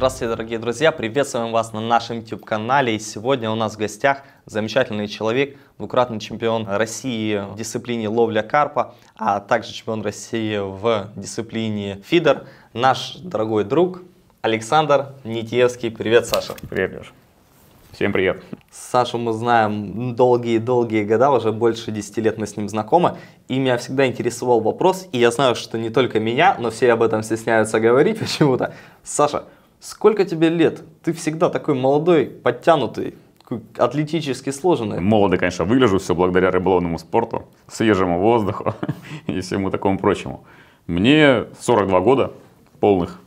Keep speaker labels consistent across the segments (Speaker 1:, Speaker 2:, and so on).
Speaker 1: Здравствуйте, дорогие друзья! Приветствуем вас на нашем YouTube-канале. И сегодня у нас в гостях замечательный человек, двукратный чемпион России в дисциплине ловля карпа, а также чемпион России в дисциплине фидер, наш дорогой друг Александр Нитьевский. Привет, Саша! Привет, Леша! Всем привет. Сашу мы знаем долгие-долгие года, уже больше 10 лет мы с ним знакомы. И меня всегда интересовал вопрос, и я знаю, что не только меня, но все об этом стесняются говорить почему-то. Саша, Сколько тебе лет? Ты всегда такой молодой, подтянутый, атлетически сложенный. Молодо,
Speaker 2: конечно, выгляжу, все благодаря рыболовному спорту, свежему воздуху и всему такому прочему. Мне 42 года полных.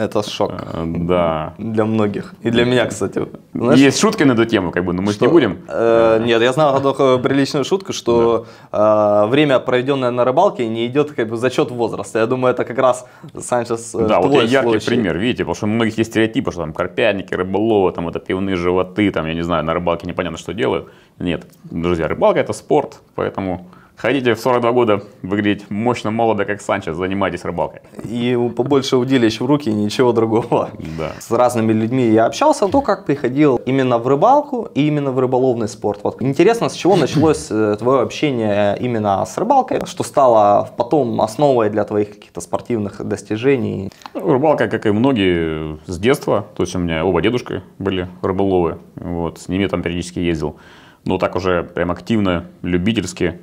Speaker 2: Это шок. Э, да. Для многих. И для меня, кстати. Знаешь, Есть шутки на эту тему, как бы, но мы что? не будем.
Speaker 1: Э, нет, я знал только приличную шутку, что да. э, время, проведенное на рыбалке, не идет как бы за счет возраста. Я думаю, это как раз Санчес э, Да, вот яркий случай. пример,
Speaker 2: видите, потому что у многих есть стереотипы, что там карпятники, рыболовы, там это пивные животы, там, я не знаю, на рыбалке непонятно, что делают. Нет, друзья, рыбалка это спорт, поэтому Ходите в 42 года выглядеть мощно молодо, как
Speaker 1: Санчес, занимайтесь рыбалкой. И побольше удилищ в руки и ничего другого. Да. С разными людьми я общался, то как приходил именно в рыбалку и именно в рыболовный спорт. Вот интересно, с чего началось э, твое общение э, именно с рыбалкой, что стало потом основой для твоих каких-то спортивных достижений? Ну, рыбалка, как и многие, с детства.
Speaker 2: То есть у меня оба дедушки были рыболовы. Вот, с ними там периодически ездил. Но так уже прям активно, любительски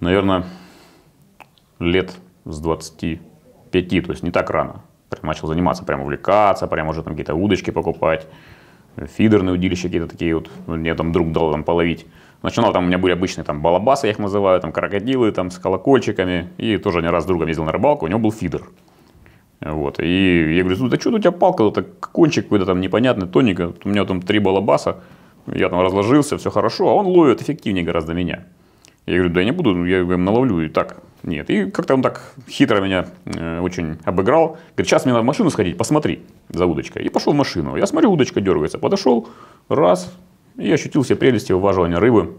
Speaker 2: наверное, лет с 25, то есть не так рано. Прям начал заниматься, прям увлекаться, прям уже там какие-то удочки покупать, фидерные удилища какие-то такие вот, ну, мне там друг дал там половить. Начинал там у меня были обычные там балабасы, я их называю, там крокодилы там с колокольчиками. И тоже один раз с другом ездил на рыбалку, у него был фидер. Вот. И я говорю, ну да что у тебя палка, это кончик какой-то там непонятный, тоненький. У меня там три балабаса, я там разложился, все хорошо, а он ловит эффективнее гораздо меня. Я говорю, да я не буду, ну, я им наловлю и так. Нет. И как-то он так хитро меня э, очень обыграл. Говорит, сейчас мне надо в машину сходить, посмотри за удочкой. И пошел в машину. Я смотрю, удочка дергается. Подошел, раз, и ощутил все прелести вываживания рыбы.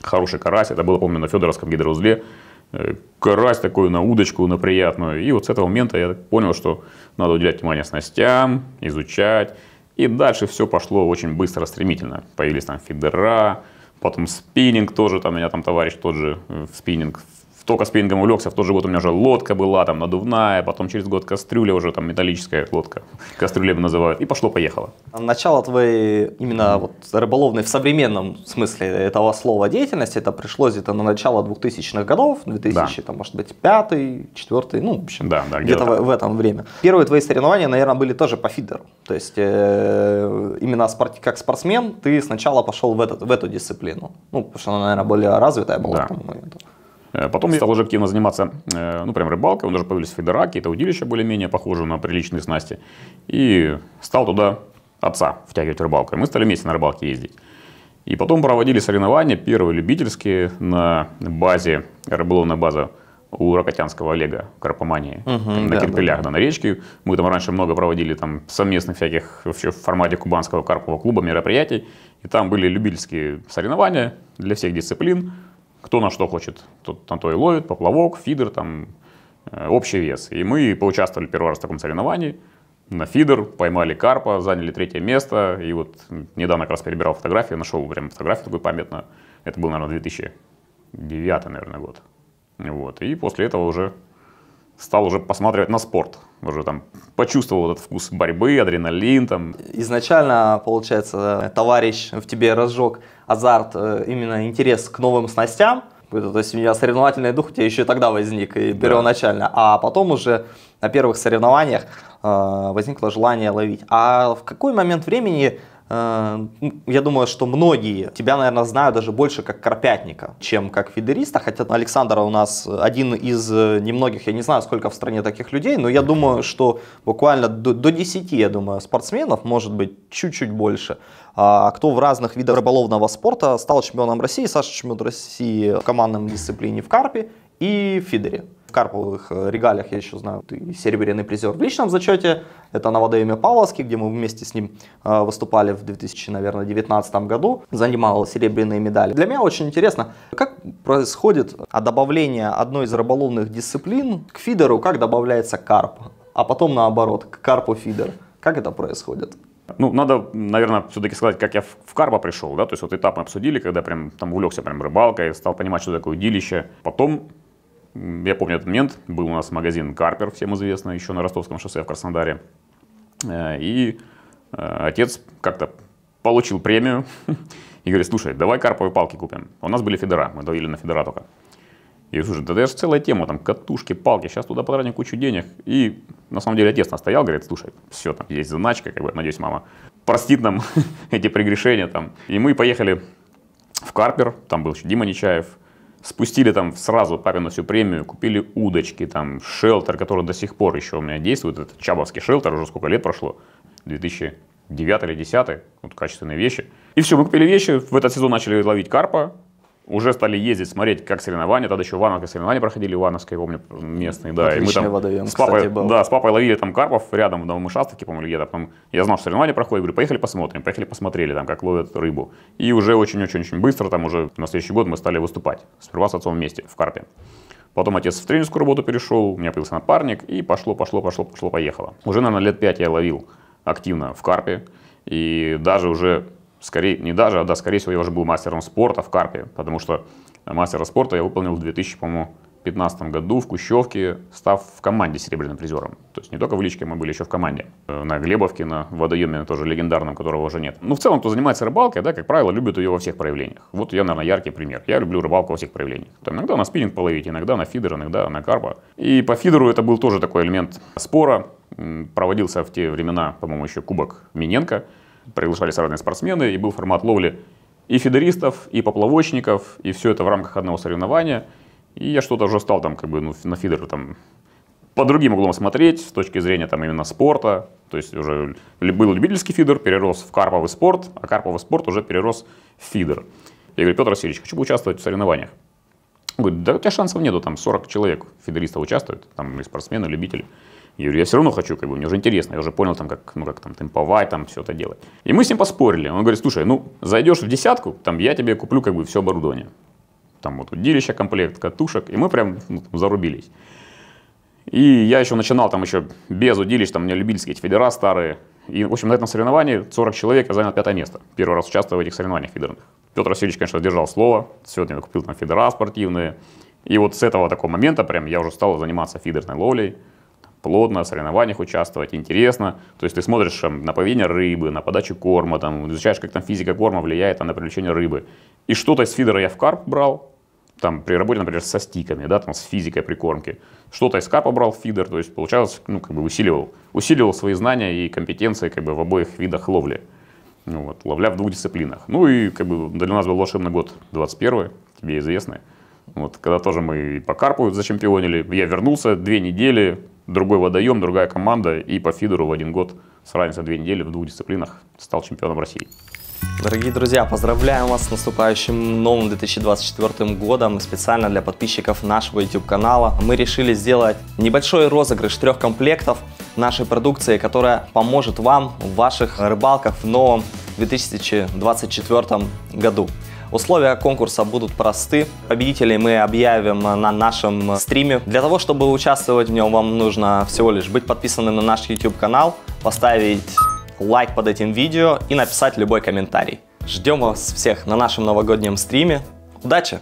Speaker 2: Хороший карась. Это было, помню, на Федоровском гидроузле. Э, карась такой на удочку, на приятную. И вот с этого момента я понял, что надо уделять внимание снастям, изучать. И дальше все пошло очень быстро, стремительно. Появились там фидера, потом спиннинг тоже, там у меня там товарищ тот же э, в спиннинг только спиннингом увлекся, в тот же год у меня уже лодка была, там надувная, потом через год кастрюля уже, там металлическая лодка, кастрюля называют, и пошло-поехало.
Speaker 1: А начало твоей именно вот рыболовной в современном смысле этого слова деятельности, это пришло где-то на начало 2000-х годов, 2000, да. там, может быть, 5 4 ну, в общем, да, да, где-то где в, в этом время. Первые твои соревнования, наверное, были тоже по фидеру, то есть э, именно спорт, как спортсмен ты сначала пошел в, этот, в эту дисциплину, ну, потому что она, наверное, более развитая была да. к тому моменту. Э, потом я стал уже активно заниматься, э, ну, прям рыбалкой,
Speaker 2: у нас же появились федераки, это удилища более-менее похожие на приличные снасти. И стал туда отца втягивать рыбалкой. Мы стали вместе на рыбалке ездить. И потом проводили соревнования, первые любительские, на базе, рыболовная база у Рокотянского Олега, Карпомании, угу, там, да, на Кирпелях, да, да. на речке. Мы там раньше много проводили там совместных всяких вообще в формате кубанского карпового клуба мероприятий. И там были любительские соревнования для всех дисциплин кто на что хочет, тот на то и ловит, поплавок, фидер, там, э, общий вес. И мы поучаствовали первый раз в таком соревновании, на фидер, поймали карпа, заняли третье место, и вот недавно как раз перебирал фотографии, нашел прям фотографию такую памятную, это был, наверное, 2009, наверное, год. Вот, и после этого уже стал уже посматривать на спорт. Уже там почувствовал этот вкус борьбы, адреналин там.
Speaker 1: Изначально, получается, товарищ в тебе разжег азарт, э, именно интерес к новым снастям. То есть у меня соревновательный дух у тебя еще и тогда возник, и первоначально. Да. А потом уже на первых соревнованиях э, возникло желание ловить. А в какой момент времени Э, я думаю, что многие тебя, наверное, знают даже больше как карпятника, чем как фидериста. Хотя Александр у нас один из э, немногих, я не знаю, сколько в стране таких людей, но я думаю, что буквально до, до 10, я думаю, спортсменов, может быть, чуть-чуть больше, а кто в разных видах рыболовного спорта стал чемпионом России. Саша чемпион России в командном дисциплине в карпе и в фидере. Карповых э, регалиях, я еще знаю, ты серебряный призер в личном зачете. Это на водоеме Павловский где мы вместе с ним э, выступали в 2019 году. Занимал серебряные медали. Для меня очень интересно, как происходит а, добавление одной из рыболовных дисциплин к фидеру, как добавляется карп, а потом наоборот, к карпу фидер. Как это происходит?
Speaker 2: Ну, надо, наверное, все-таки сказать, как я в карпа пришел, да, то есть вот этап мы обсудили, когда прям там увлекся прям рыбалкой, стал понимать, что такое удилище. Потом я помню этот момент, был у нас магазин «Карпер», всем известно, еще на Ростовском шоссе в Краснодаре. Э, и э, отец как-то получил премию и говорит, слушай, давай карповые палки купим. У нас были федера, мы давили на федера только. И слушай, да это же целая тема, там катушки, палки, сейчас туда потратим кучу денег. И на самом деле отец настоял, говорит, слушай, все, там есть заначка, как бы, надеюсь, мама простит нам эти прегрешения там. И мы поехали в Карпер, там был еще Дима Нечаев, спустили там сразу на всю премию, купили удочки, там, шелтер, который до сих пор еще у меня действует, это чабовский шелтер, уже сколько лет прошло, 2009 или 2010, вот качественные вещи. И все, мы купили вещи, в этот сезон начали ловить карпа, уже стали ездить, смотреть, как соревнования. Тогда еще Ивановка соревнования проходили, Ивановска, я помню, местные, да. Отличный и мы там водоем, с папой, кстати, был. Да, с папой ловили там карпов рядом в Новом Ишастаке, по-моему, где-то. Потом я знал, что соревнования проходят, говорю, поехали посмотрим, поехали посмотрели, там, как ловят рыбу. И уже очень-очень-очень быстро, там уже на следующий год мы стали выступать. Сперва с отцом вместе в карпе. Потом отец в тренерскую работу перешел, у меня появился напарник, и пошло, пошло, пошло, пошло, поехало. Уже, наверное, лет пять я ловил активно в карпе. И даже уже скорее, не даже, а да, скорее всего, я уже был мастером спорта в Карпе, потому что мастера спорта я выполнил в по-моему, 2015 году в Кущевке, став в команде серебряным призером. То есть не только в личке, мы были еще в команде. Э, на Глебовке, на водоеме, тоже легендарном, которого уже нет. Ну, в целом, кто занимается рыбалкой, да, как правило, любит ее во всех проявлениях. Вот я, наверное, яркий пример. Я люблю рыбалку во всех проявлениях. То иногда на спиннинг половить, иногда на фидер, иногда на карпа. И по фидеру это был тоже такой элемент спора. Проводился в те времена, по-моему, еще кубок Миненко приглашались разные спортсмены, и был формат ловли и фидеристов, и поплавочников, и все это в рамках одного соревнования. И я что-то уже стал там как бы ну, на фидер там по другим углом смотреть с точки зрения там именно спорта. То есть уже был любительский фидер, перерос в карповый спорт, а карповый спорт уже перерос в фидер. Я говорю, Петр Васильевич, хочу поучаствовать в соревнованиях. Он говорит, да у тебя шансов нету, там 40 человек фидеристов участвуют, там и спортсмены, и любители. Я говорю, я все равно хочу, как бы, мне уже интересно, я уже понял, там, как, ну, как там темповать, там, все это делать. И мы с ним поспорили. Он говорит, слушай, ну, зайдешь в десятку, там, я тебе куплю, как бы, все оборудование. Там вот удилища, комплект, катушек, и мы прям ну, зарубились. И я еще начинал там еще без удилищ, там у меня любительские эти федера старые. И, в общем, на этом соревновании 40 человек, я занял пятое место. Первый раз участвовал в этих соревнованиях федерных. Петр Васильевич, конечно, держал слово. Сегодня я купил там федера спортивные. И вот с этого такого момента прям я уже стал заниматься фидерной ловлей плотно, в соревнованиях участвовать, интересно. То есть ты смотришь там, эм, на поведение рыбы, на подачу корма, там, изучаешь, как там физика корма влияет на привлечение рыбы. И что-то из фидера я в карп брал, там, при работе, например, со стиками, да, там, с физикой прикормки. Что-то из карпа брал в фидер, то есть, получалось, ну, как бы усиливал, усиливал свои знания и компетенции, как бы, в обоих видах ловли. Ну, вот, ловля в двух дисциплинах. Ну, и, как бы, для нас был волшебный год 21 тебе известный. Вот, когда тоже мы по карпу зачемпионили, я вернулся две недели, другой водоем, другая команда, и по Фидору в один год с разницей две недели в двух дисциплинах стал чемпионом России.
Speaker 1: Дорогие друзья, поздравляем вас с наступающим новым 2024 годом. Специально для подписчиков нашего YouTube-канала мы решили сделать небольшой розыгрыш трех комплектов нашей продукции, которая поможет вам в ваших рыбалках в новом 2024 году. Условия конкурса будут просты. Победителей мы объявим на нашем стриме. Для того, чтобы участвовать в нем, вам нужно всего лишь быть подписанным на наш YouTube-канал, поставить лайк под этим видео и написать любой комментарий. Ждем вас всех на нашем новогоднем стриме. Удачи!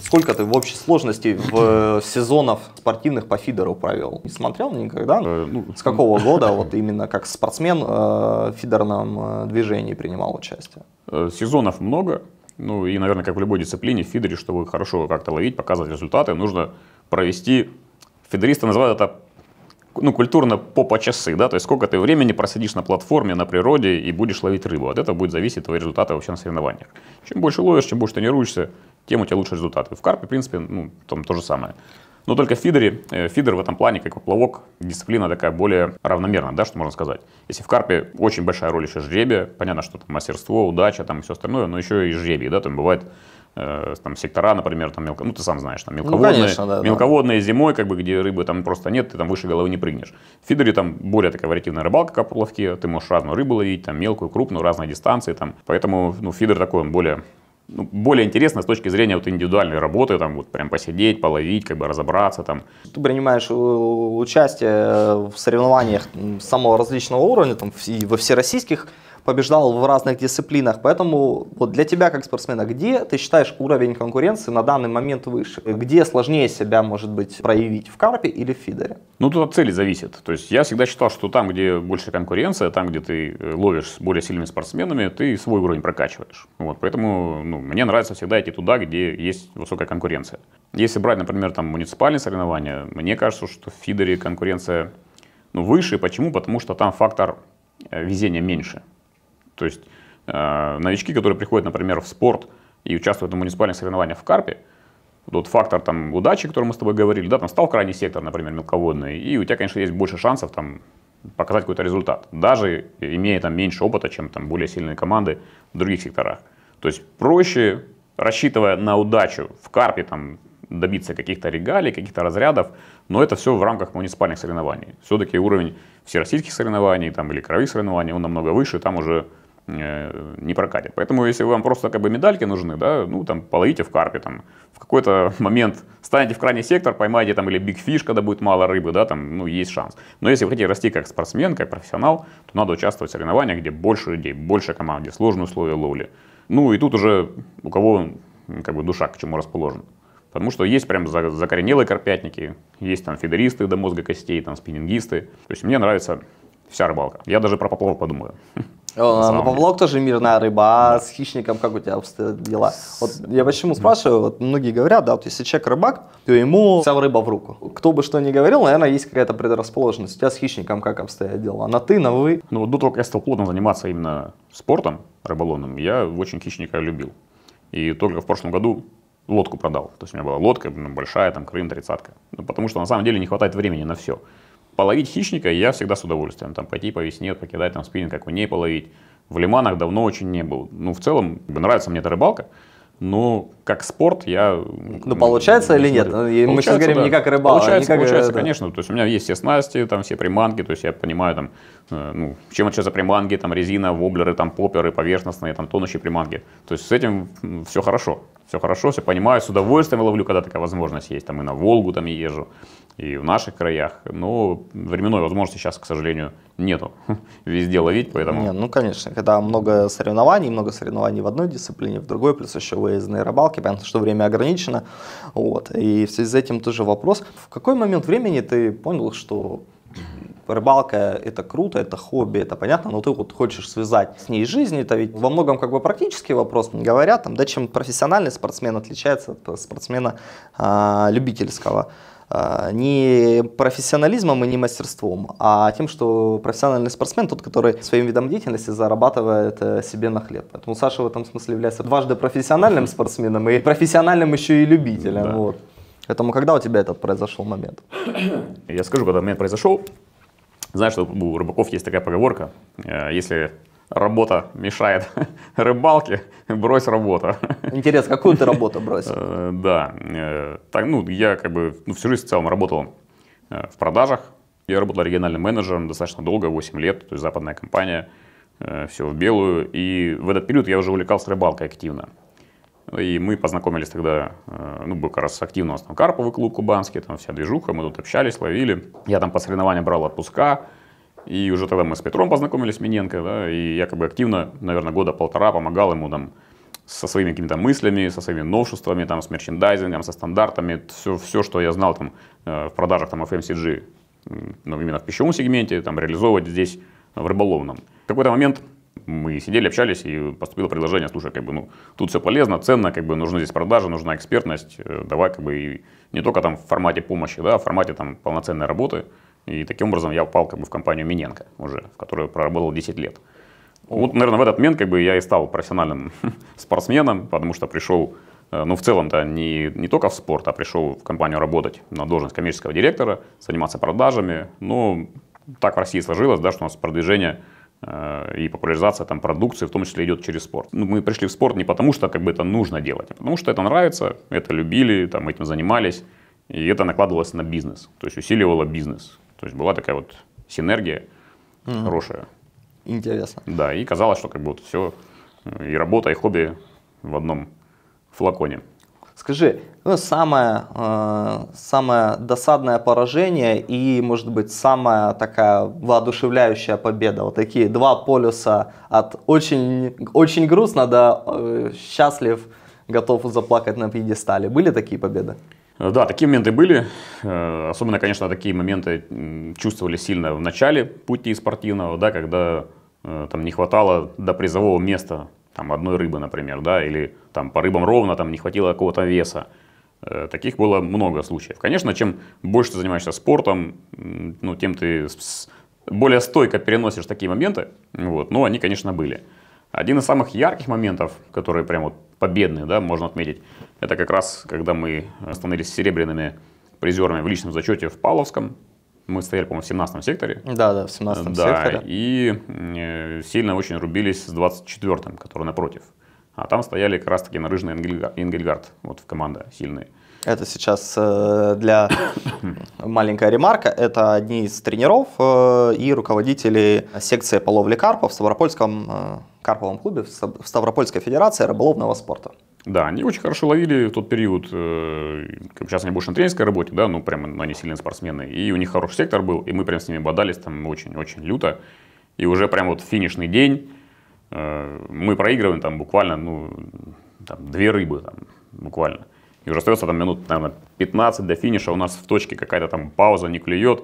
Speaker 1: Сколько ты в общей сложности в э, сезонов спортивных по фидеру провел? Не смотрел никогда? Э, ну, ну, с какого года вот именно как спортсмен э, в фидерном движении принимал участие?
Speaker 2: Э, сезонов много, ну и, наверное, как в любой дисциплине, в фидере, чтобы хорошо как-то ловить, показывать результаты, нужно провести, фидеристы называют это ну, культурно по по часы, да, то есть сколько ты времени просидишь на платформе, на природе и будешь ловить рыбу. От этого будет зависеть твои результаты вообще на соревнованиях. Чем больше ловишь, чем больше тренируешься, тем у тебя лучше результаты. В карпе, в принципе, ну, там то же самое. Но только в фидере, э, фидер в этом плане, как поплавок, дисциплина такая более равномерная, да, что можно сказать. Если в карпе очень большая роль еще жребия, понятно, что там мастерство, удача, там и все остальное, но еще и жребий, да, там бывает э, там сектора, например, там мелко, ну ты сам знаешь, там ну, мелководные, ну, конечно, да, мелководные да. зимой, как бы где рыбы там просто нет, ты там выше головы не прыгнешь. В фидере там более такая вариативная рыбалка, как поплавки, ты можешь разную рыбу ловить, там мелкую, крупную, разные дистанции, там, поэтому ну фидер такой он более ну, более интересно с точки зрения вот индивидуальной работы, там вот прям посидеть, половить, как бы разобраться там.
Speaker 1: Ты принимаешь участие в соревнованиях самого различного уровня, там и во всероссийских побеждал в разных дисциплинах. Поэтому вот для тебя как спортсмена, где ты считаешь уровень конкуренции на данный момент выше? Где сложнее себя, может быть, проявить, в карпе или в фидере?
Speaker 2: Ну, тут от цели зависит. То есть я всегда считал, что там, где больше конкуренция, там, где ты э, ловишь с более сильными спортсменами, ты свой уровень прокачиваешь. Вот, поэтому ну, мне нравится всегда идти туда, где есть высокая конкуренция. Если брать, например, там муниципальные соревнования, мне кажется, что в фидере конкуренция ну, выше. Почему? Потому что там фактор э, везения меньше. То есть э, новички, которые приходят, например, в спорт и участвуют в муниципальных соревнованиях в карпе, тот фактор там, удачи, о котором мы с тобой говорили, да, там стал крайний сектор, например, мелководный, и у тебя, конечно, есть больше шансов там, показать какой-то результат, даже имея там меньше опыта, чем там более сильные команды в других секторах. То есть проще, рассчитывая на удачу в карпе, там, добиться каких-то регалий, каких-то разрядов, но это все в рамках муниципальных соревнований. Все-таки уровень всероссийских соревнований там, или краевых соревнований, он намного выше, там уже Э, не прокатит. Поэтому, если вам просто как бы медальки нужны, да, ну там половите в карпе, там в какой-то момент станете в крайний сектор, поймаете там или биг фиш, когда будет мало рыбы, да, там, ну, есть шанс. Но если вы хотите расти как спортсмен, как профессионал, то надо участвовать в соревнованиях, где больше людей, больше команд, где сложные условия ловли. Ну, и тут уже у кого как бы душа к чему расположена. Потому что есть прям закоренелые карпятники, есть там фидеристы до мозга костей, там спиннингисты. То есть мне нравится вся рыбалка. Я даже про поплавок подумаю.
Speaker 1: На а, ну, поплавок тоже мирная рыба, а с хищником как у тебя обстоят дела? Вот я почему спрашиваю, вот многие говорят, да, вот если человек рыбак, то ему вся рыба в руку. Кто бы что ни говорил, наверное, есть какая-то предрасположенность. У тебя с хищником как обстоят дела? На ты, на вы? Ну, до того, как я стал плотно заниматься именно спортом рыболовным, я очень хищника любил.
Speaker 2: И только в прошлом году лодку продал. То есть у меня была лодка ну, большая, там, Крым, тридцатка. Ну, потому что на самом деле не хватает времени на все половить хищника я всегда с удовольствием. Там пойти по весне, покидать там спиннинг, как не половить. В лиманах давно очень не был. Ну, в целом, нравится мне эта рыбалка, но как спорт я... Ну, получается или нет? Получается, Мы сейчас говорим да. не как рыбалка. Получается, как, э, получается да. конечно. То есть у меня есть все снасти, там все приманки, то есть я понимаю, там, э, ну, чем за приманки, там, резина, воблеры, там, поперы, поверхностные, там, тонущие приманки. То есть с этим все хорошо. Все хорошо, все понимаю, с удовольствием ловлю, когда такая возможность есть. Там и на Волгу там езжу, и в наших краях. Но временной возможности сейчас, к сожалению, нету везде ловить, поэтому... Не,
Speaker 1: ну, конечно, когда много соревнований, много соревнований в одной дисциплине, в другой, плюс еще выездные рыбалки, ставки, понятно, что время ограничено. Вот. И в связи с этим тоже вопрос, в какой момент времени ты понял, что рыбалка это круто, это хобби, это понятно, но ты вот хочешь связать с ней жизнь, это ведь во многом как бы практический вопрос, говорят, там, да, чем профессиональный спортсмен отличается от спортсмена а, любительского. А, не профессионализмом и не мастерством, а тем, что профессиональный спортсмен тот, который своим видом деятельности зарабатывает э, себе на хлеб. Поэтому Саша в этом смысле является дважды профессиональным спортсменом и профессиональным еще и любителем. Да. Вот. Поэтому когда у тебя этот произошел момент? Я скажу, когда момент произошел. Знаешь, что у рыбаков есть такая поговорка,
Speaker 2: э, если работа мешает рыбалке, брось работу. Интересно, какую ты работу бросил? Э, да, э, так, ну, я как бы ну, всю жизнь в целом работал э, в продажах. Я работал региональным менеджером достаточно долго, 8 лет, то есть западная компания, все в белую. И в этот период я уже увлекался рыбалкой активно. И мы познакомились тогда, ну, был как раз активно у нас там карповый клуб кубанский, там вся движуха, мы тут общались, ловили. Я там по соревнованиям брал отпуска, и уже тогда мы с Петром познакомились, Миненко, да, и я как бы активно, наверное, года полтора помогал ему там со своими какими-то мыслями, со своими новшествами, там, с мерчендайзингом, со стандартами, все, все что я знал там э, в продажах там FMCG, эм ну, именно в пищевом сегменте, там, реализовывать здесь в рыболовном. В какой-то момент мы сидели, общались, и поступило предложение, слушай, как бы, ну, тут все полезно, ценно, как бы, нужны здесь продажи, нужна экспертность, э, давай, как бы, и не только там в формате помощи, да, а в формате там полноценной работы, и таким образом я попал как бы в компанию Миненко уже, в которой проработал 10 лет. О. Вот, наверное, в этот момент как бы я и стал профессиональным спортсменом, потому что пришел, э, ну, в целом-то не, не только в спорт, а пришел в компанию работать на должность коммерческого директора, заниматься продажами. Но ну, так в России сложилось, да, что у нас продвижение э, и популяризация там продукции в том числе идет через спорт. Ну, мы пришли в спорт не потому, что как бы это нужно делать, а потому что это нравится, это любили, там этим занимались, и это накладывалось на бизнес, то есть усиливало бизнес. То есть была такая вот синергия угу. хорошая. Интересно. Да, и казалось, что как бы вот все, э, и работа, и хобби в одном флаконе.
Speaker 1: Скажи, ну, самое, э, самое досадное поражение и, может быть, самая такая воодушевляющая победа. Вот такие два полюса от очень, очень грустно до э, счастлив, готов заплакать на пьедестале. Были такие победы? Э, Э, да, такие моменты были. Э,
Speaker 2: особенно, конечно, такие моменты чувствовали сильно в начале пути спортивного, да, когда э, там не хватало до призового места там, одной рыбы, например, да, или там по рыбам ровно там не хватило какого-то веса. Таких было много случаев. Конечно, чем больше ты занимаешься спортом, ну, тем ты более стойко переносишь такие моменты, вот, но они, конечно, были. Один из самых ярких моментов, которые прям вот победные, да, можно отметить, это как раз, когда мы становились серебряными призерами в личном зачете в Павловском. Мы стояли, по-моему, в 17 секторе. Да, да, в 17 да, секторе. И э, сильно очень рубились с 24-м, который напротив. А там стояли как раз-таки нарыжный Ингельгард, вот в команда сильные.
Speaker 1: Это сейчас э, для маленькая ремарка. Это одни из тренеров э, и руководителей секции по ловле карпа в Ставропольском карповом клубе в Ставропольской федерации рыболовного спорта.
Speaker 2: Да, они очень хорошо ловили в тот период, э, сейчас они больше на тренерской работе, да, ну прямо, ну, они сильные спортсмены, и у них хороший сектор был, и мы прям с ними бодались там очень-очень люто, и уже прям вот финишный день, э, мы проигрываем там буквально, ну, там, две рыбы там, буквально. И уже остается там минут, наверное, 15 до финиша, у нас в точке какая-то там пауза не клюет,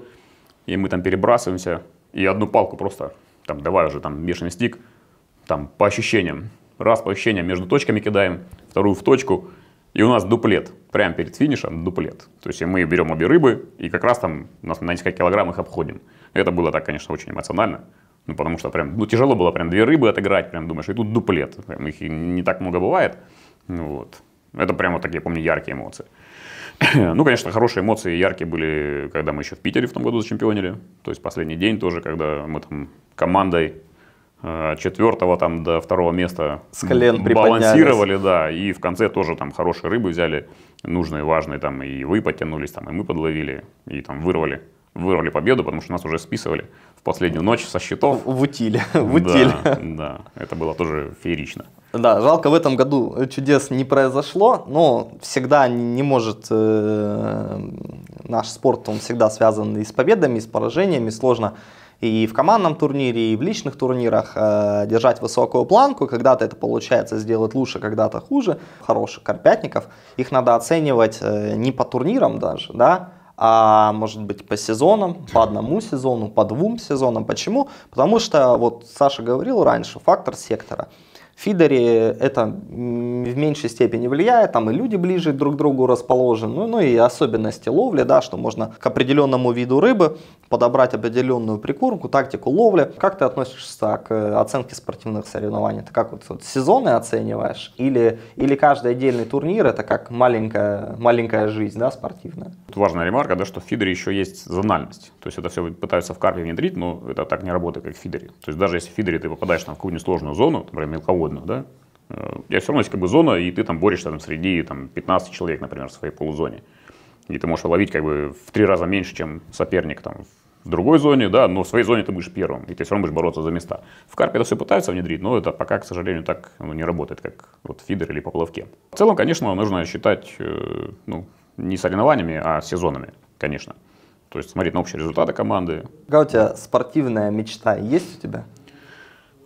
Speaker 2: и мы там перебрасываемся, и одну палку просто, там, давай уже, там, бешеный стик, там, по ощущениям, раз по ощущениям между точками кидаем, вторую в точку, и у нас дуплет, прямо перед финишем дуплет. То есть мы берем обе рыбы и как раз там нас на несколько килограмм их обходим. Это было так, конечно, очень эмоционально, ну потому что прям, ну тяжело было прям две рыбы отыграть, прям думаешь, и тут дуплет, прям их не так много бывает, ну вот. Это прямо такие, помню, яркие эмоции. Ну, конечно, хорошие эмоции яркие были, когда мы еще в Питере в том году зачемпионили. То есть последний день тоже, когда мы там командой Э, четвертого там до второго места с колен балансировали, да, и в конце тоже там хорошие рыбы взяли, нужные, важные, там и вы подтянулись, там и мы подловили, и там вырвали, вырвали победу, потому что нас уже списывали в последнюю ночь со счетов. В утиле, в утиле. Да, да, это было тоже феерично.
Speaker 1: Да, жалко, в этом году чудес не произошло, но всегда не может э, наш спорт, он всегда связан и с победами, и с поражениями, сложно и в командном турнире, и в личных турнирах э, держать высокую планку. Когда-то это получается сделать лучше, когда-то хуже. Хороших карпятников, их надо оценивать э, не по турнирам даже, да, а может быть по сезонам, по одному сезону, по двум сезонам. Почему? Потому что, вот Саша говорил раньше, фактор сектора – фидере это в меньшей степени влияет, там и люди ближе друг к другу расположены, ну, ну и особенности ловли, да, что можно к определенному виду рыбы подобрать определенную прикормку, тактику ловли. Как ты относишься к э, оценке спортивных соревнований? Ты как вот, вот сезоны оцениваешь? Или, или каждый отдельный турнир это как маленькая, маленькая жизнь да, спортивная?
Speaker 2: Тут важная ремарка, да, что в фидере еще есть зональность. То есть это все пытаются в карпе внедрить, но это так не работает, как в фидере. То есть даже если в фидере ты попадаешь там, в какую-нибудь сложную зону, например, мелководье, угодно, да? У э, тебя все равно есть как бы зона, и ты там борешься там, среди там, 15 человек, например, в своей полузоне. И ты можешь ловить как бы в три раза меньше, чем соперник там, в другой зоне, да, но в своей зоне ты будешь первым, и ты все равно будешь бороться за места. В карпе это все пытаются внедрить, но это пока, к сожалению, так ну, не работает, как вот фидер или поплавке. В целом, конечно, нужно считать э, ну, не соревнованиями, а сезонами, конечно. То есть смотреть на общие результаты команды.
Speaker 1: Какая у тебя спортивная мечта есть у тебя?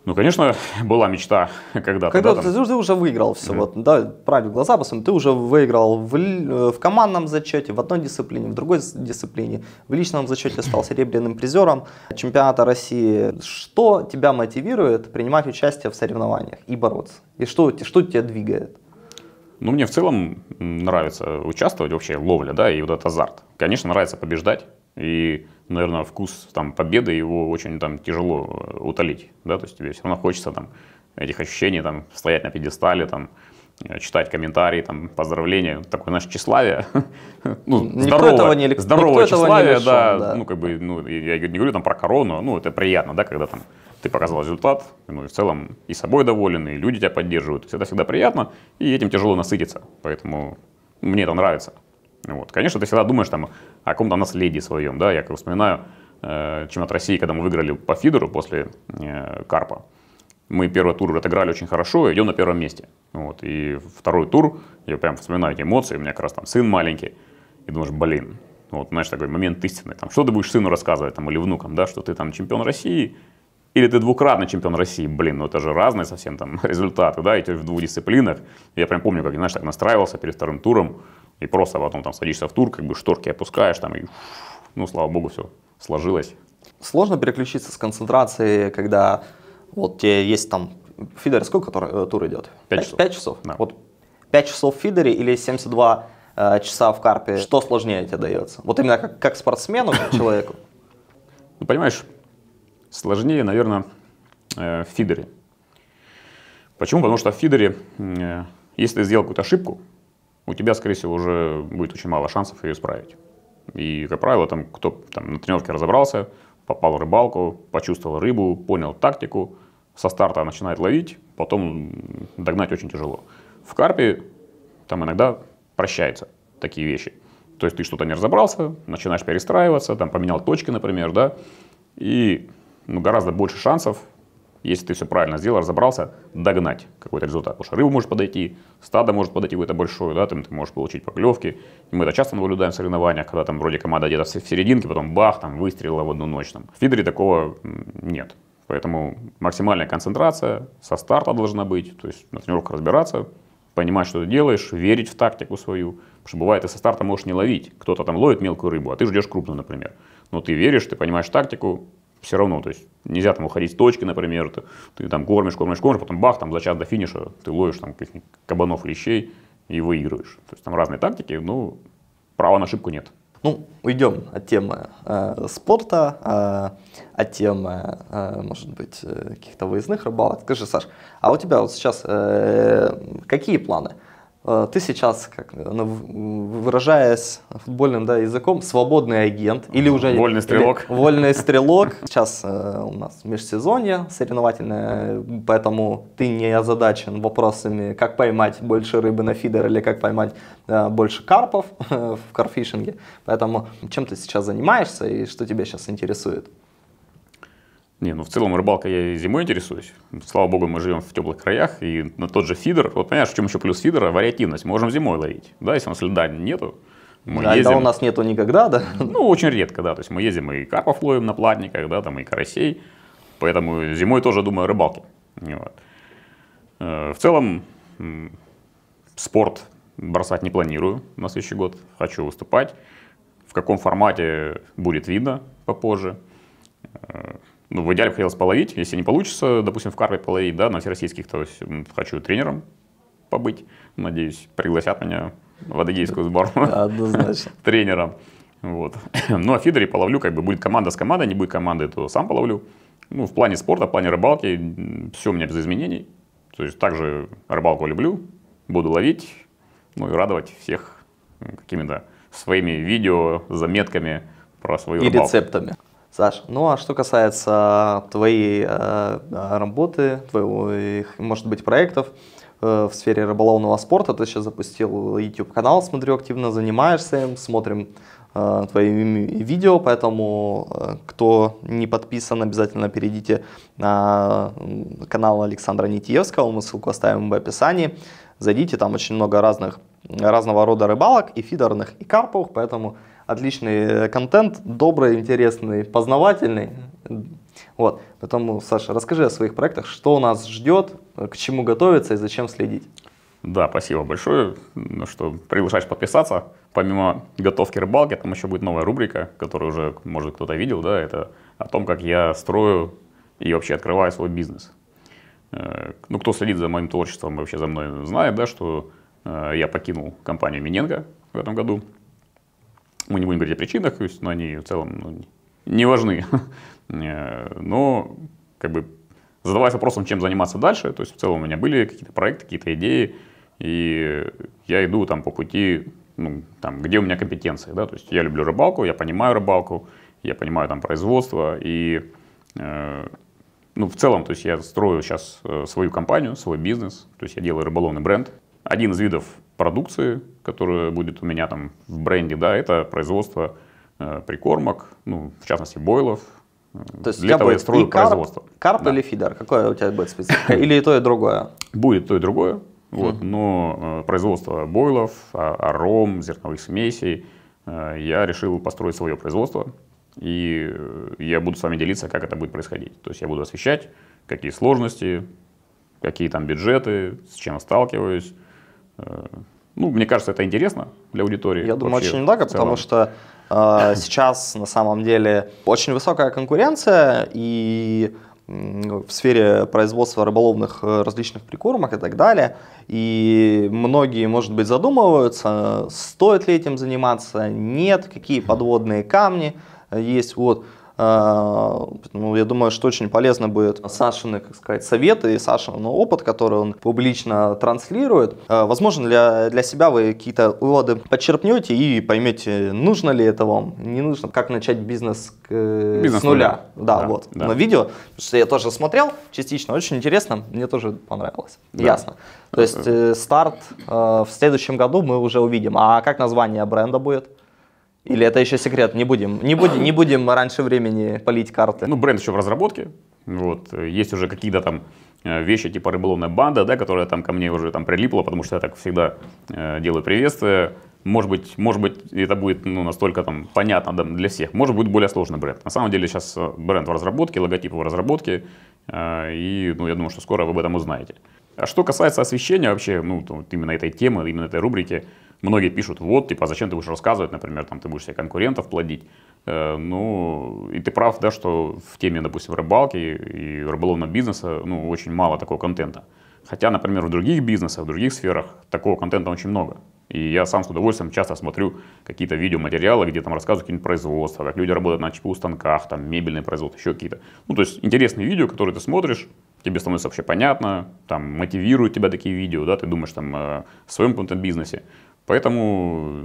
Speaker 2: Ну, конечно, была мечта когда-то. Когда да, ты, ты
Speaker 1: уже выиграл все, mm вот, да, правильно, глаза посмотрим, ты уже выиграл в, э, в командном зачете, в одной дисциплине, в другой дисциплине, в личном зачете стал серебряным призером чемпионата России. Что тебя мотивирует принимать участие в соревнованиях и бороться? И что, что тебя двигает?
Speaker 2: Ну, мне в целом нравится участвовать, вообще ловля, да, и вот этот азарт. Конечно, нравится побеждать, и, наверное, вкус там, победы его очень там, тяжело э, утолить. Да? То есть тебе все равно хочется там, этих ощущений, там, стоять на пьедестале, там, э, читать комментарии, там, поздравления, такое наше тщеславие. ну, никто здоровое, этого не, здоровое тщеславие, не да, да. Ну, как бы, ну, я не говорю там про корону, ну, это приятно, да, когда там ты показал результат, ну, и в целом и собой доволен, и люди тебя поддерживают. Это всегда приятно, и этим тяжело насытиться. Поэтому мне это нравится. Вот. Конечно, ты всегда думаешь там, о ком то наследии своем. Да? Я как вспоминаю э, чемпионат России, когда мы выиграли по Фидеру после э, Карпа. Мы первый тур отыграли очень хорошо, идем на первом месте. Вот. И второй тур, я прям вспоминаю эти эмоции, у меня как раз там сын маленький. И думаешь, блин, вот, знаешь, такой момент истины. Там, что ты будешь сыну рассказывать там, или внукам, да, что ты там чемпион России, или ты двукратный чемпион России, блин, ну это же разные совсем там результаты, да, эти в двух дисциплинах. Я прям помню, как, знаешь, так настраивался перед вторым туром, и просто потом там садишься в тур, как бы шторки опускаешь там, и
Speaker 1: ну, слава богу, все сложилось. Сложно переключиться с концентрации, когда вот тебе есть там фидер, сколько тур, э, тур идет? Пять часов. Пять часов? Да. Вот 5 часов в фидере или 72 э, часа в карпе, что сложнее тебе дается? Вот именно как, как спортсмену, как человеку. Ну, понимаешь, Сложнее, наверное,
Speaker 2: э, в фидере. Почему? Потому что в фидере, э, если ты сделал какую-то ошибку, у тебя, скорее всего, уже будет очень мало шансов ее исправить. И, как правило, там, кто там, на тренировке разобрался, попал в рыбалку, почувствовал рыбу, понял тактику, со старта начинает ловить, потом догнать очень тяжело. В карпе там иногда прощаются такие вещи. То есть ты что-то не разобрался, начинаешь перестраиваться, там поменял точки, например, да, и ну, гораздо больше шансов, если ты все правильно сделал, разобрался, догнать какой-то результат. Потому что рыба может подойти, стадо может подойти какое-то большое, да, там ты можешь получить поклевки. И мы это часто наблюдаем в соревнованиях, когда там вроде команда где-то в серединке, потом бах, там выстрелила в одну ночь. Там. В фидере такого нет. Поэтому максимальная концентрация со старта должна быть, то есть на тренировках разбираться, понимать, что ты делаешь, верить в тактику свою. Потому что бывает, ты со старта можешь не ловить. Кто-то там ловит мелкую рыбу, а ты ждешь крупную, например. Но ты веришь, ты понимаешь тактику, все равно, то есть нельзя там уходить с точки, например, ты, ты там кормишь, кормишь, кормишь, потом бах, там за час до финиша ты ловишь там кабанов, лещей и выигрываешь. То есть там разные тактики, но ну, права на ошибку нет. Ну, уйдем от
Speaker 1: темы э, спорта, э, от темы, э, может быть, э, каких-то выездных рыбалок. Скажи, Саш, а у тебя вот сейчас э, какие планы? Э, ты сейчас, как ну, выражаясь футбольным да, языком, свободный агент или уже вольный стрелок. Или, вольный стрелок. Сейчас э, у нас межсезонье соревновательное, поэтому ты не озадачен вопросами, как поймать больше рыбы на фидер или как поймать э, больше карпов э, в карфишинге. Поэтому чем ты сейчас занимаешься и что тебя сейчас интересует?
Speaker 2: Не, ну в целом рыбалка я и зимой интересуюсь. Слава богу, мы живем в теплых краях, и на тот же фидер, вот понимаешь, в чем еще плюс фидера, вариативность, можем зимой ловить, да, если у нас льда нету,
Speaker 1: мы а да, ездим... у нас нету никогда, да? Ну,
Speaker 2: очень редко, да, то есть мы ездим и карпов ловим на платниках, да, там и карасей, поэтому зимой тоже думаю о рыбалке. Вот. Э, в целом, спорт бросать не планирую на следующий год, хочу выступать. В каком формате будет видно попозже. Э, ну, в идеале хотелось половить, если не получится, допустим, в карпе половить, да, на всероссийских, то есть хочу тренером побыть, надеюсь, пригласят меня в адыгейскую сборную. Да, однозначно. Тренером. Вот. Ну, а фидере половлю, как бы будет команда с командой, не будет команды, то сам половлю. Ну, в плане спорта, в плане рыбалки, все у меня без изменений. То есть также рыбалку люблю, буду ловить, ну и радовать всех какими-то своими видео, заметками про свою и рыбалку. И рецептами.
Speaker 1: Саш, ну а что касается твоей э, работы, твоих, может быть, проектов э, в сфере рыболовного спорта, ты сейчас запустил YouTube-канал, смотрю, активно занимаешься им, смотрим э, твои видео, поэтому э, кто не подписан, обязательно перейдите на канал Александра Нитьевского, мы ссылку оставим в описании, зайдите, там очень много разных, разного рода рыбалок, и фидерных, и карповых, поэтому отличный э, контент, добрый, интересный, познавательный. Вот. Поэтому, Саша, расскажи о своих проектах, что нас ждет, э, к чему готовиться и зачем следить. Да, спасибо большое,
Speaker 2: ну, что приглашаешь подписаться. Помимо готовки рыбалки, там еще будет новая рубрика, которую уже, может, кто-то видел, да, это о том, как я строю и вообще открываю свой бизнес. Э, ну, кто следит за моим творчеством, вообще за мной знает, да, что я покинул компанию Миненко в этом году. Мы не будем говорить о причинах, то есть, но они в целом ну, не важны. Э, но как бы задаваясь вопросом, чем заниматься дальше, то есть в целом у меня были какие-то проекты, какие-то идеи, и я иду там по пути, ну, там, где у меня компетенции, да, то есть я люблю рыбалку, я понимаю рыбалку, я понимаю там производство, и, э, ну, в целом, то есть я строю сейчас э, свою компанию, свой бизнес, то есть я делаю рыболовный бренд. Один из видов продукции, которая будет у меня там в бренде, да, это производство э, прикормок, ну, в частности, бойлов. То есть Для того, я строю и карп, производство.
Speaker 1: Карп да. или фидер? Какое у тебя будет специфика? Или и то, и другое?
Speaker 2: Будет то и другое. Вот, mm-hmm. но э, производство бойлов, а, аром, зерновых смесей, э, я решил построить свое производство, и э, я буду с вами делиться, как это будет происходить. То есть я буду освещать, какие сложности, какие там бюджеты, с чем сталкиваюсь, Э,
Speaker 1: ну, мне кажется, это интересно для аудитории. Я думаю, очень много, потому что э, сейчас на самом деле очень высокая конкуренция, и в сфере производства рыболовных э, различных прикормок и так далее. И многие, может быть, задумываются, стоит ли этим заниматься, нет, какие подводные камни э, есть. Вот. А, ну я думаю, что очень полезно будет Сашины, как сказать, советы и Сашин ну, опыт, который он публично транслирует. А, возможно, для, для себя вы какие-то выводы подчерпнете и поймете, нужно ли это вам, не нужно, как начать бизнес, к, э, бизнес с нуля. Да, да, вот, да. на видео, потому что я тоже смотрел частично, очень интересно, мне тоже понравилось. Да. Ясно. То э, есть э, старт э, в следующем году мы уже увидим. А как название бренда будет? Или это еще секрет? Не будем, не будем, не будем раньше времени полить карты. Ну, бренд еще в разработке. Вот. Есть уже
Speaker 2: какие-то там э, вещи типа рыболовная банда, да, которая там ко мне уже там прилипла, потому что я так всегда э, делаю приветствие Может быть, может быть, это будет ну, настолько там, понятно да, для всех. Может быть, более сложный бренд. На самом деле сейчас э, бренд в разработке, логотип в разработке. Э, и ну, я думаю, что скоро вы об этом узнаете. А что касается освещения вообще, ну, вот именно этой темы, именно этой рубрики, Многие пишут, вот, типа, а зачем ты будешь рассказывать, например, там, ты будешь себе конкурентов плодить. Э, ну, и ты прав, да, что в теме, допустим, рыбалки и рыболовного бизнеса, ну, очень мало такого контента. Хотя, например, в других бизнесах, в других сферах такого контента очень много. И я сам с удовольствием часто смотрю какие-то видеоматериалы, где там рассказывают какие-нибудь производства, как люди работают на ЧПУ станках, там мебельные производства, еще какие-то. Ну, то есть интересные видео, которые ты смотришь, тебе становится вообще понятно, там мотивируют тебя такие видео, да, ты думаешь там о своем каком-то бизнесе. Поэтому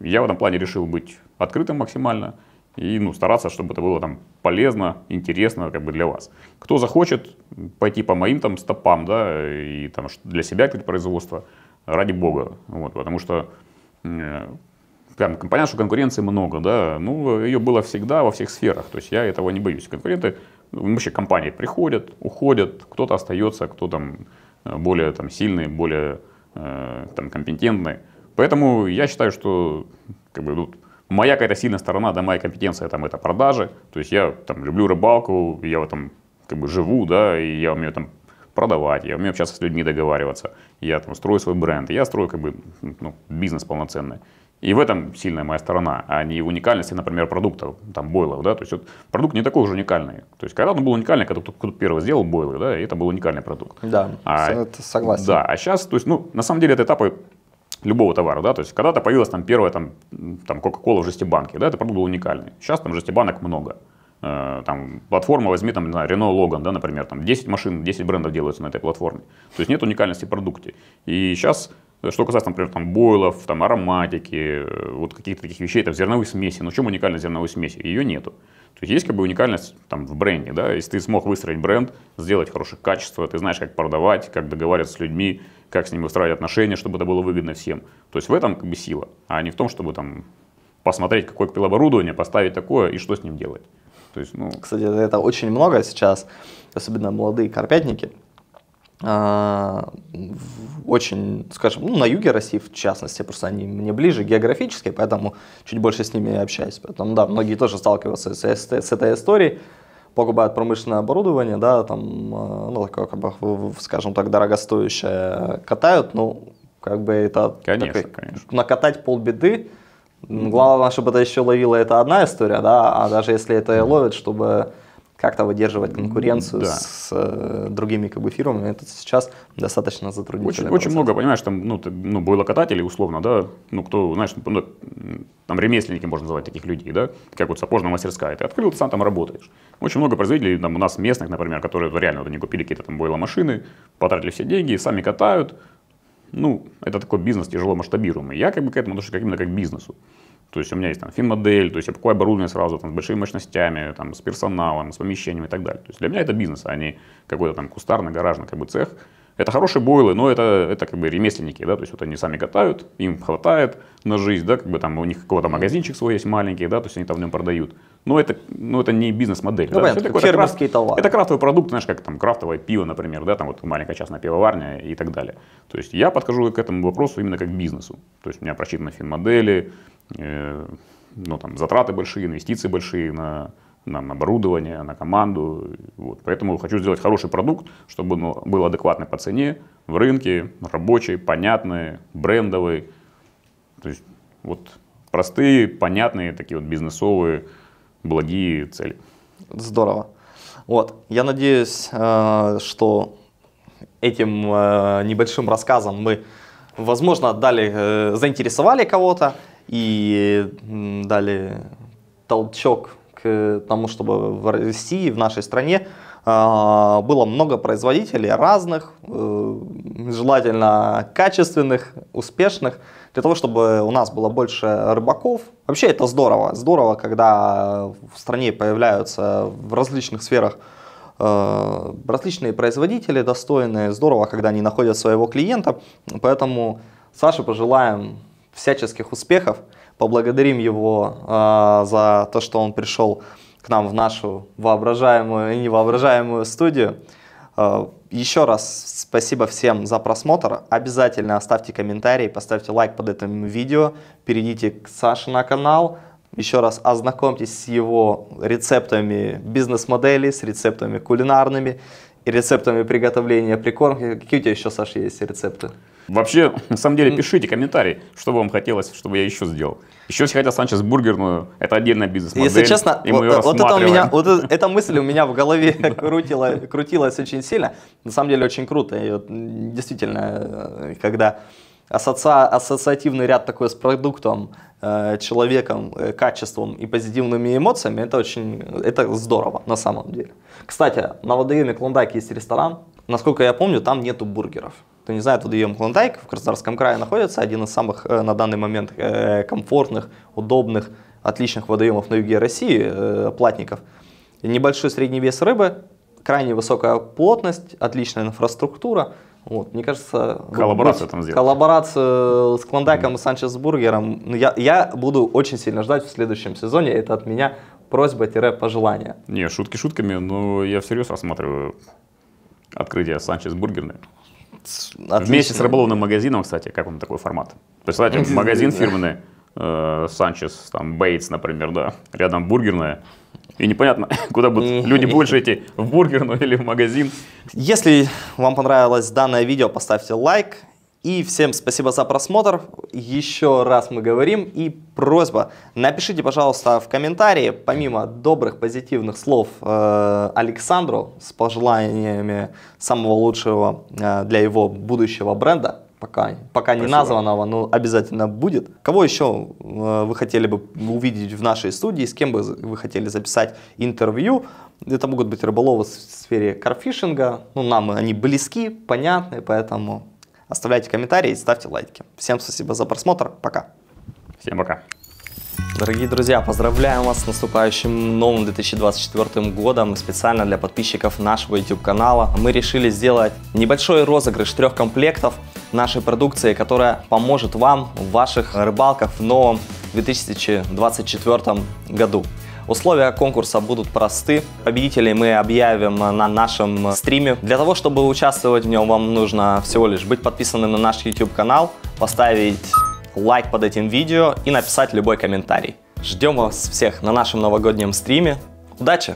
Speaker 2: я в этом плане решил быть открытым максимально и ну, стараться, чтобы это было там полезно, интересно как бы для вас. Кто захочет пойти по моим там стопам, да, и там для себя открыть производство, ради бога, вот, потому что прям там, э, понятно, что конкуренции много, да, ну, ее было всегда во всех сферах, то есть я этого не боюсь. Конкуренты, ну, вообще компании приходят, уходят, кто-то остается, кто там э, более там сильный, более э, там компетентный, Поэтому я считаю, что как бы, тут ну, моя какая-то сильная сторона, да, моя компетенция там это продажи. То есть я там люблю рыбалку, я в этом как бы живу, да, и я умею там продавать, я умею общаться с людьми, договариваться, я там строю свой бренд, я строю как бы ну, бизнес полноценный. И в этом сильная моя сторона, а не в уникальности, например, продуктов, там, бойлов, да, то есть вот, продукт не такой уже уникальный. То есть когда он был уникальный, когда кто-то первый сделал бойлы, да, и это был уникальный продукт. Да, а, согласен. Да, а сейчас, то есть, ну, на самом деле это этапы любого товара, да, то есть когда-то появилась там первая там, там Coca-Cola в жестибанке, да, это продукт был уникальный, сейчас там жестибанок много, э, там, платформа, возьми, там, не знаю, Renault Logan, да, например, там 10 машин, 10 брендов делаются на этой платформе. То есть нет уникальности в продукте. И сейчас, э, что касается, например, там, бойлов, там, ароматики, э, вот каких-то таких вещей, там, зерновых смеси. Ну, в чем уникальность зерновой смеси? Ее нету. То есть есть как бы уникальность там в бренде, да, если ты смог выстроить бренд, сделать хорошее качество, ты знаешь, как продавать, как договариваться с людьми, как с ними выстраивать отношения, чтобы это было выгодно всем. То есть в этом как бы сила, а не в том, чтобы там посмотреть, какое купил оборудование, поставить
Speaker 1: такое и что с ним делать. То есть, ну... Кстати, это очень много сейчас, особенно молодые карпятники, а, очень, скажем, ну, на юге России в частности, просто они мне ближе географически, поэтому чуть больше с ними общаюсь. Поэтому, да, многие тоже сталкиваются с, с, с этой историей покупают промышленное оборудование, да, там, э, ну, такое, как бы, скажем так, дорогостоящее катают, ну, как бы это... Конечно, так, конечно. Накатать полбеды, Главное, чтобы это еще ловило, это одна история, да, а даже если это и ловит, чтобы как-то выдерживать конкуренцию да. с э, другими как бы фирмами, это сейчас достаточно затруднительно. Очень, очень
Speaker 2: много, понимаешь, там, ну, ты, ну, или условно, да, ну, кто, знаешь, ну, ну, там ремесленники можно называть таких людей, да, как вот сапожная мастерская, ты открыл, ты сам там работаешь. Очень много производителей, там, у нас местных, например, которые реально вот они купили какие-то там бойломашины, потратили все деньги, сами катают, ну, это такой бизнес тяжело масштабируемый. Я как бы к этому отношусь как именно как к бизнесу. То есть у меня есть там фин-модель, то есть я покупаю оборудование сразу там, с большими мощностями, там, с персоналом, с помещениями и так далее. То есть для меня это бизнес, а не какой-то там кустарный, гаражный как бы, цех. Это хорошие бойлы, но это, это как бы ремесленники, да, то есть вот они сами катают, им хватает на жизнь, да, как бы там у них какой-то магазинчик свой есть маленький, да, то есть они там в нем продают. Но это, но это не бизнес-модель. Ну, да? понятно, это, фермерские крафт, товары. это крафтовый продукт, знаешь, как там крафтовое пиво, например, да, там вот маленькая частная пивоварня и так далее. То есть я подхожу к этому вопросу именно как к бизнесу. То есть у меня просчитаны финмодели, модели Э, ну, там, затраты большие, инвестиции большие на, на, на оборудование, на команду. Вот. Поэтому хочу сделать хороший продукт, чтобы он был адекватный по цене, в рынке, рабочий, понятный, брендовый. То есть вот простые, понятные такие вот бизнесовые, благие цели.
Speaker 1: Здорово. Вот, я надеюсь, э, что этим э, небольшим рассказом мы, возможно, дали, заинтересовали кого-то и дали толчок к тому, чтобы в России, в нашей стране а, было много производителей разных, э, желательно качественных, успешных, для того, чтобы у нас было больше рыбаков. Вообще это здорово. Здорово, когда в стране появляются в различных сферах э, различные производители достойные. Здорово, когда они находят своего клиента. Поэтому, Саше пожелаем всяческих успехов. Поблагодарим его э, за то, что он пришел к нам в нашу воображаемую и невоображаемую студию. Э, еще раз спасибо всем за просмотр. Обязательно оставьте комментарий, поставьте лайк под этим видео. Перейдите к Саше на канал. Еще раз ознакомьтесь с его рецептами бизнес-моделей, с рецептами кулинарными и рецептами приготовления прикормки. Какие у тебя еще, Саша, есть рецепты? Вообще, на самом деле, пишите
Speaker 2: комментарии, что бы вам хотелось, чтобы я еще сделал. Еще если хотят Санчес бургерную, это отдельная бизнес-модель. Если честно, и мы вот, вот, это у меня,
Speaker 1: вот эта мысль у меня в голове крутила, крутилась очень сильно. На самом деле, очень круто. И вот, действительно, э, когда ассоци... ассоциативный ряд такой с продуктом, э, человеком, э, качеством и позитивными эмоциями, это очень, это здорово на самом деле. Кстати, на водоеме Клондайк есть ресторан. Насколько я помню, там нету бургеров. Кто не знает, водоем Клондайк в Краснодарском крае находится, один из самых э, на данный момент э, комфортных, удобных, отличных водоемов на юге России, э, платников. Небольшой средний вес рыбы, крайне высокая плотность, отличная инфраструктура. Вот, мне кажется, коллаборацию там Коллаборацию с Клондайком mm-hmm. и Санчес-Бургером. Ну, я, я буду очень сильно ждать в следующем сезоне. Это от меня просьба-пожелание.
Speaker 2: Не, шутки шутками, но я всерьез рассматриваю открытие Санчес-Бургерной отлично. Вместе с рыболовным магазином, кстати, как он такой формат? То есть, кстати, магазин фирменный, э, Санчес, там, Бейтс, например, да, рядом
Speaker 1: бургерная, и непонятно, куда будут люди больше идти, в бургерную или в магазин. Если вам понравилось данное видео, поставьте лайк. И всем спасибо за просмотр. Еще раз мы говорим. И просьба, напишите, пожалуйста, в комментарии, помимо добрых, позитивных слов э, Александру с пожеланиями самого лучшего э, для его будущего бренда, пока, пока не названного, но обязательно будет. Кого еще э, вы хотели бы увидеть в нашей студии, с кем бы вы хотели записать интервью? Это могут быть рыболовы в сфере карфишинга, ну, нам они близки, понятны, поэтому Оставляйте комментарии, ставьте лайки. Всем спасибо за просмотр, пока. Всем пока. Дорогие друзья, поздравляем вас с наступающим новым 2024 годом. Специально для подписчиков нашего YouTube канала мы решили сделать небольшой розыгрыш трех комплектов нашей продукции, которая поможет вам в ваших рыбалках в новом 2024 году. Условия конкурса будут просты. Победителей мы объявим на нашем стриме. Для того, чтобы участвовать в нем, вам нужно всего лишь быть подписанным на наш YouTube-канал, поставить лайк под этим видео и написать любой комментарий. Ждем вас всех на нашем новогоднем стриме. Удачи!